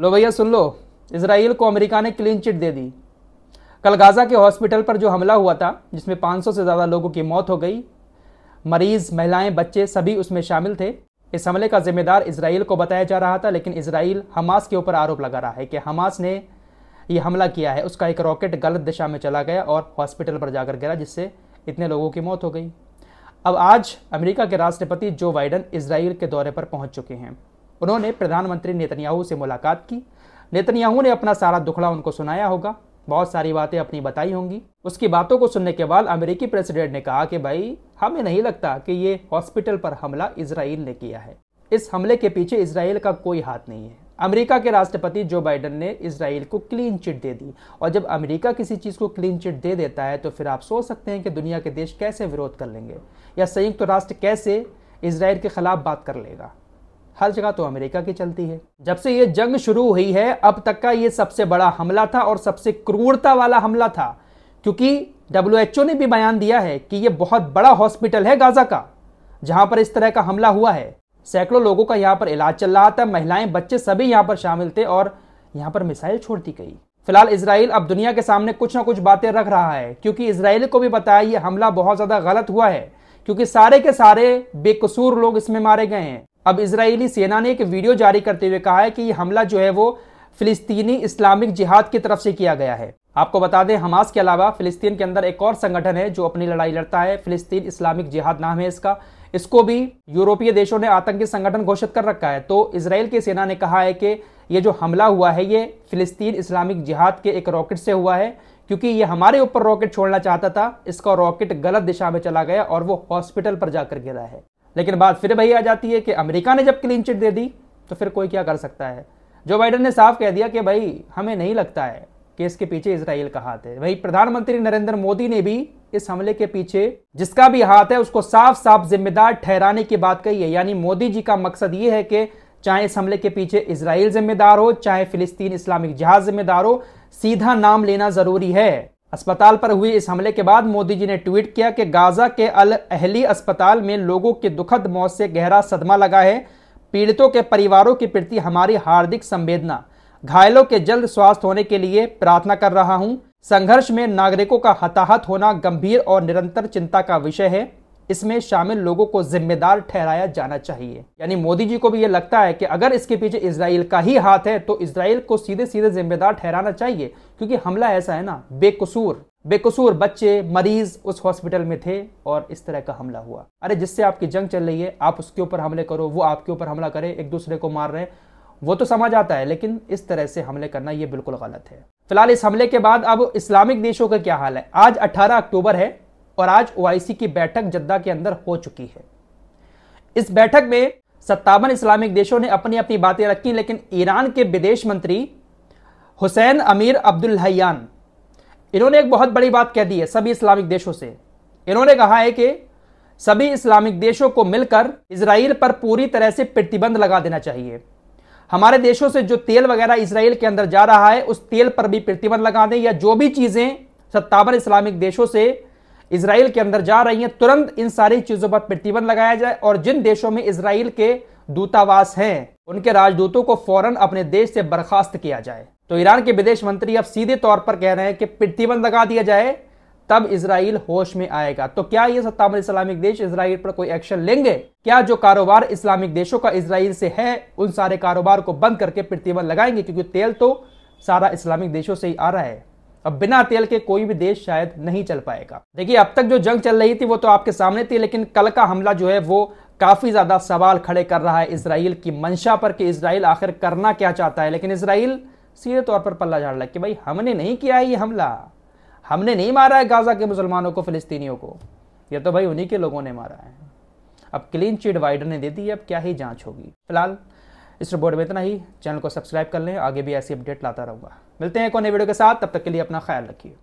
लो भैया सुन लो इसराइल को अमेरिका ने क्लीन चिट दे दी कल गाज़ा के हॉस्पिटल पर जो हमला हुआ था जिसमें 500 से ज़्यादा लोगों की मौत हो गई मरीज़ महिलाएं बच्चे सभी उसमें शामिल थे इस हमले का जिम्मेदार इसराइल को बताया जा रहा था लेकिन इसराइल हमास के ऊपर आरोप लगा रहा है कि हमास ने ये हमला किया है उसका एक रॉकेट गलत दिशा में चला गया और हॉस्पिटल पर जाकर गिरा जिससे इतने लोगों की मौत हो गई अब आज अमेरिका के राष्ट्रपति जो बाइडन इसराइल के दौरे पर पहुंच चुके हैं उन्होंने प्रधानमंत्री नेतन्याहू से मुलाकात की नेतन्याहू ने अपना सारा दुखड़ा उनको सुनाया होगा बहुत सारी बातें अपनी बताई होंगी उसकी बातों को सुनने के बाद अमेरिकी प्रेसिडेंट ने कहा कि भाई हमें नहीं लगता कि ये हॉस्पिटल पर हमला इसराइल ने किया है इस हमले के पीछे इसराइल का कोई हाथ नहीं है अमेरिका के राष्ट्रपति जो बाइडन ने इसराइल को क्लीन चिट दे दी और जब अमेरिका किसी चीज़ को क्लीन चिट दे देता है तो फिर आप सोच सकते हैं कि दुनिया के देश कैसे विरोध कर लेंगे या संयुक्त तो राष्ट्र कैसे इसराइल के खिलाफ बात कर लेगा हर जगह तो अमेरिका की चलती है जब से ये जंग शुरू हुई है अब तक का ये सबसे बड़ा हमला था और सबसे क्रूरता वाला हमला था क्योंकि डब्ल्यू ने भी बयान दिया है कि यह बहुत बड़ा हॉस्पिटल है गाजा का जहां पर इस तरह का हमला हुआ है सैकड़ों लोगों का यहाँ पर इलाज चल रहा था महिलाएं बच्चे सभी यहाँ पर शामिल थे और यहाँ पर मिसाइल छोड़ दी गई फिलहाल इसराइल अब दुनिया के सामने कुछ ना कुछ बातें रख रहा है क्योंकि इसराइल को भी बताया ये हमला बहुत ज़्यादा गलत हुआ है क्योंकि सारे के सारे बेकसूर लोग इसमें मारे गए हैं अब इसराइली सेना ने एक वीडियो जारी करते हुए कहा है कि ये हमला जो है वो फिलिस्तीनी इस्लामिक जिहाद की तरफ से किया गया है आपको बता दें हमास के अलावा फिलिस्तीन के अंदर एक और संगठन है जो अपनी लड़ाई लड़ता है फिलिस्तीन इस्लामिक जिहाद नाम है इसका इसको भी यूरोपीय देशों ने आतंकी संगठन घोषित कर रखा है तो इसराइल की सेना ने कहा है कि ये जो हमला हुआ है ये फिलिस्तीन इस्लामिक जिहाद के एक रॉकेट से हुआ है क्योंकि ये हमारे ऊपर रॉकेट छोड़ना चाहता था इसका रॉकेट गलत दिशा में चला गया और वो हॉस्पिटल पर जाकर गिरा है लेकिन बात फिर वही आ जाती है कि अमेरिका ने जब क्लीन चिट दे दी तो फिर कोई क्या कर सकता है जो बाइडन ने साफ कह दिया कि भाई हमें नहीं लगता है कि इसके पीछे इसराइल का हाथ है वही प्रधानमंत्री नरेंद्र मोदी ने भी इस हमले के पीछे जिसका भी हाथ है उसको साफ साफ जिम्मेदार ठहराने की बात कही है यानी मोदी जी का मकसद ये है कि चाहे इस हमले के पीछे इसराइल जिम्मेदार हो चाहे फिलिस्तीन इस्लामिक जहाज जिम्मेदार हो सीधा नाम लेना जरूरी है अस्पताल पर हुए इस हमले के बाद मोदी जी ने ट्वीट किया कि गाजा के अल अहली अस्पताल में लोगों की दुखद मौत से गहरा सदमा लगा है पीड़ितों के परिवारों के प्रति हमारी हार्दिक संवेदना घायलों के जल्द स्वास्थ्य होने के लिए प्रार्थना कर रहा हूं संघर्ष में नागरिकों का हताहत होना गंभीर और निरंतर चिंता का विषय है इसमें शामिल लोगों को जिम्मेदार ठहराया जाना चाहिए यानी मोदी जी को भी ये लगता है कि अगर इसके पीछे इसराइल का ही हाथ है तो इसराइल को सीधे सीधे जिम्मेदार ठहराना चाहिए क्योंकि हमला ऐसा है ना बेकसूर बेकसूर बच्चे मरीज उस हॉस्पिटल में थे और इस तरह का हमला हुआ अरे जिससे आपकी जंग चल रही है आप उसके ऊपर हमले करो वो आपके ऊपर हमला करे एक दूसरे को मार रहे वो तो समझ आता है लेकिन इस तरह से हमले करना ये बिल्कुल गलत है फिलहाल इस हमले के बाद अब इस्लामिक देशों का क्या हाल है आज 18 अक्टूबर है और आज ओआईसी की बैठक जद्दा के अंदर हो चुकी है इस बैठक में सत्तावन इस्लामिक देशों ने अपनी अपनी बातें रखी लेकिन ईरान के विदेश मंत्री हुसैन अमीर अब्दुल हयान इन्होंने एक बहुत बड़ी बात कह दी है सभी इस्लामिक देशों से इन्होंने कहा है कि सभी इस्लामिक देशों को मिलकर इसराइल पर पूरी तरह से प्रतिबंध लगा देना चाहिए हमारे देशों से जो तेल वगैरह इसराइल के अंदर जा रहा है उस तेल पर भी प्रतिबंध लगा दें या जो भी चीज़ें सत्तावन इस्लामिक देशों से इसराइल के अंदर जा रही हैं तुरंत इन सारी चीज़ों पर प्रतिबंध लगाया जाए और जिन देशों में इसराइल के दूतावास हैं उनके राजदूतों को फौरन अपने देश से बर्खास्त किया जाए तो ईरान के विदेश मंत्री अब सीधे तौर पर कह रहे हैं कि प्रतिबंध लगा दिया जाए तब इसराइल होश में आएगा तो क्या ये सत्तावन इस्लामिक देश इसराइल पर कोई एक्शन लेंगे क्या जो कारोबार इस्लामिक देशों का इसराइल से है उन सारे कारोबार को बंद करके प्रतिबंध लगाएंगे क्योंकि तेल तो सारा इस्लामिक देशों से ही आ रहा है अब बिना तेल के कोई भी देश शायद नहीं चल पाएगा देखिए अब तक जो जंग चल रही थी वो तो आपके सामने थी लेकिन कल का हमला जो है वो काफी ज्यादा सवाल खड़े कर रहा है इसराइल की मंशा पर कि इसराइल आखिर करना क्या चाहता है लेकिन इसराइल सीधे तौर पर पल्ला झाड़ रहा है कि भाई हमने नहीं किया है ये हमला हमने नहीं मारा है गाजा के मुसलमानों को फिलिस्तीनियों को यह तो भाई उन्हीं के लोगों ने मारा है अब क्लीन चिट वाइडर ने दे दी अब क्या ही जांच होगी फिलहाल इस रिपोर्ट में इतना ही चैनल को सब्सक्राइब कर लें आगे भी ऐसी अपडेट लाता रहूँगा मिलते हैं एक और नए वीडियो के साथ तब तक के लिए अपना ख्याल रखिए